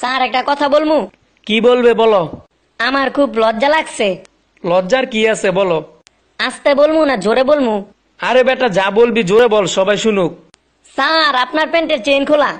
sir একটা কথা বলমু কি বলবে বলো আমার খুব লজ্জা লাগছে লজ্জার কি আছে বলো আস্তে বলমু না জোরে বলমু আরে বেটা যা বলবি জোরে বল সবাই শুনুক স্যার আপনার প্যান্টের চেন খোলা